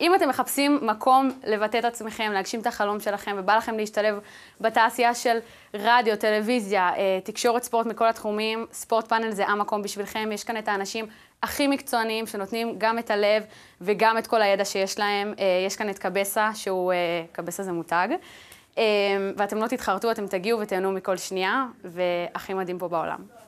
אם אתם מחפשים מקום לבטא את עצמכם, להגשים את החלום שלכם, ובא לכם להשתלב בתעשייה של רדיו, טלוויזיה, אה, תקשורת ספורט מכל התחומים, ספורט פאנל זה המקום בשבילכם. יש כאן את האנשים הכי מקצוענים שנותנים גם את הלב וגם את כל הידע שיש להם. אה, יש כאן את קבסה, שהוא, אה, קבסה זה מותג. ואתם לא תתחרטו, אתם תגיעו ותהנו מכל שנייה, והכי מדהים פה בעולם.